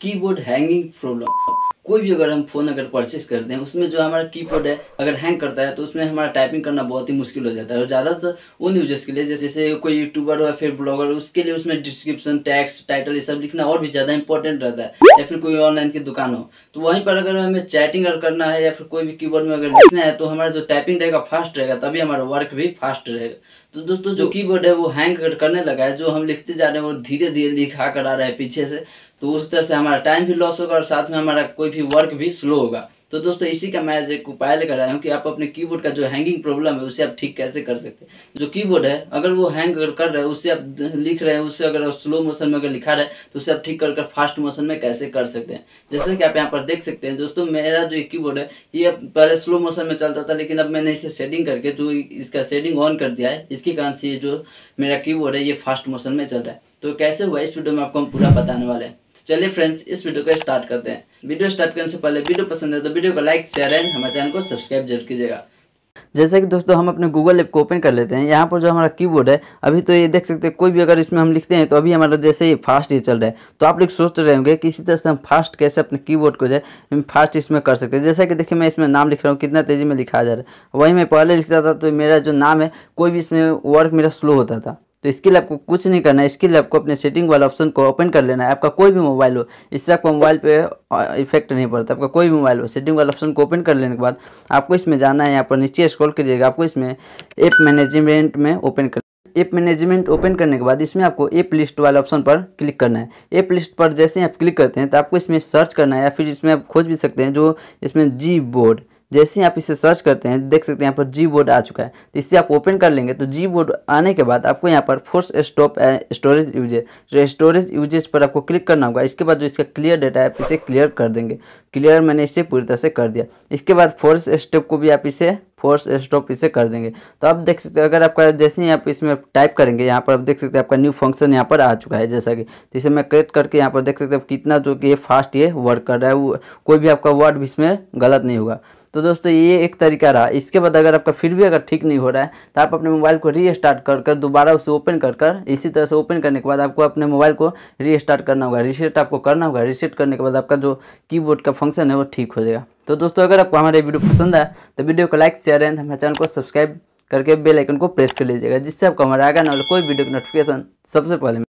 keyboard hanging problem कोई भी अगर हम फ़ोन अगर परचेस करते हैं उसमें जो हमारा कीबोर्ड है अगर हैंग करता है तो उसमें हमारा टाइपिंग करना बहुत ही मुश्किल हो जाता है और ज़्यादातर उन यूजर्स के लिए जैसे कोई यूट्यूबर हो या फिर ब्लॉगर उसके लिए उसमें डिस्क्रिप्शन टैक्स टाइटल ये सब लिखना और भी ज़्यादा इंपॉर्टेंट रहता है या फिर कोई ऑनलाइन की दुकान हो तो वहीं पर अगर हमें चैटिंग अगर करना है या फिर कोई भी की में अगर लिखना है तो हमारा जो टाइपिंग रहेगा फास्ट रहेगा तभी हमारा वर्क भी फास्ट रहेगा तो दोस्तों जो कीबोर्ड तो है वो हैंग करने लगा है जो हम लिखते जा रहे हैं वो धीरे धीरे लिखा कर आ रहे हैं पीछे से तो उस तरह से हमारा टाइम भी लॉस होगा और साथ में हमारा कोई भी वर्क भी स्लो होगा तो दोस्तों इसी का मैं एक उपाय लेकर आया हूँ कि आप अपने कीबोर्ड का जो हैंगिंग प्रॉब्लम है उसे आप ठीक कैसे कर सकते हैं जो कीबोर्ड है अगर वो हैंग अगर कर रहे हैं उसे आप लिख रहे हैं उसे अगर स्लो मोशन में अगर लिखा रहे तो उसे आप ठीक कर फास्ट मोशन में कैसे कर सकते हैं जैसे कि आप यहाँ पर देख सकते हैं दोस्तों मेरा जो की है ये पहले स्लो मोशन में चलता था लेकिन अब मैंने इसे सेटिंग करके जो इसका सेटिंग ऑन कर दिया है इसके कारण से ये जो मेरा की है ये फास्ट मोशन में चल रहा है तो कैसे हुआ इस वीडियो में आपको हम पूरा बताने वाले हैं चलिए फ्रेंड्स इस वीडियो को स्टार्ट करते हैं वीडियो स्टार्ट करने से पहले वीडियो पसंद है तो वीडियो को लाइक शेयर एंड हमारे चैनल को सब्सक्राइब जरूर कीजिएगा जैसे कि दोस्तों हम अपने गूगल ऐप को ओपन कर लेते हैं यहाँ पर जो हमारा कीबोर्ड है अभी तो ये देख सकते हैं कोई भी अगर इसमें हम लिखते हैं तो अभी हमारा जैसे ही फास्ट ही चल रहा है तो आप लोग सोच तो रहे होंगे कि इसी तरह से हम फास्ट कैसे अपने कीबोर्ड को जो है फास्ट इसमें कर सकते हैं जैसा कि देखिए मैं इसमें नाम लिख रहा हूँ कितना तेज़ी में लिखा जा रहा है वही मैं पहले लिखता था तो मेरा जो नाम है कोई भी इसमें वर्क मेरा स्लो होता था तो इसके लिए आपको कुछ नहीं करना है इसके लिए आपको अपने सेटिंग वाला ऑप्शन को ओपन कर लेना है आपका कोई भी मोबाइल हो इससे आपका मोबाइल पे इफेक्ट नहीं पड़ता आपका कोई भी मोबाइल हो सेटिंग वाला ऑप्शन को ओपन कर लेने के बाद आपको इसमें जाना है यहाँ पर नीचे स्क्रॉल करिएगा आपको इसमें ऐप मैनेजमेंट में ओपन कर ऐप मैनेजमेंट ओपन करने के बाद इसमें आपको ऐप लिस्ट वाले ऑप्शन पर क्लिक करना है ऐप लिस्ट पर जैसे ही आप क्लिक करते हैं तो आपको इसमें सर्च करना है या फिर इसमें आप खोज भी सकते हैं जो इसमें जी बोर्ड जैसे ही आप इसे सर्च करते हैं देख सकते हैं यहाँ पर जी बोर्ड आ चुका है तो इसे आप ओपन कर लेंगे तो जी बोर्ड आने के बाद आपको यहाँ पर force stop storage usage storage usage पर आपको क्लिक करना होगा इसके बाद जो इसका क्लियर डेटा है आप इसे क्लियर कर देंगे क्लियर मैंने इसे पूरी तरह से कर दिया इसके बाद फोर्स स्टॉप को भी आप इसे फोर्स स्टॉप इसे कर देंगे तो आप देख सकते हो अगर आपका जैसे ही आप इसमें टाइप करेंगे यहाँ पर आप देख सकते हैं आपका न्यू फंक्शन यहाँ पर आ चुका है जैसा कि तो इसे मैं क्रेट करके यहाँ पर देख सकते हैं कितना जो कि ये फास्ट ये वर्क कर रहा है कोई भी आपका वर्ड भी इसमें गलत नहीं होगा तो दोस्तों ये एक तरीका रहा इसके बाद अगर आपका फिर भी अगर ठीक नहीं हो रहा है तो आप अपने मोबाइल को रीस्टार्ट कर कर दोबारा उसे ओपन कर कर इसी तरह से ओपन करने के बाद आपको अपने मोबाइल को रीस्टार्ट करना होगा रिसेट आपको करना होगा रिसेट करने के बाद आपका जो कीबोर्ड का फंक्शन है वो ठीक हो जाएगा तो दोस्तों अगर आपको हमारे वीडियो पसंद आए तो वीडियो को लाइक शेयर एंड हमारे चैनल को सब्सक्राइब करके बेल आइकन को प्रेस कर लीजिएगा जिससे आपको हमारा आगे ना कोई वीडियो की नोटिफिकेशन सबसे पहले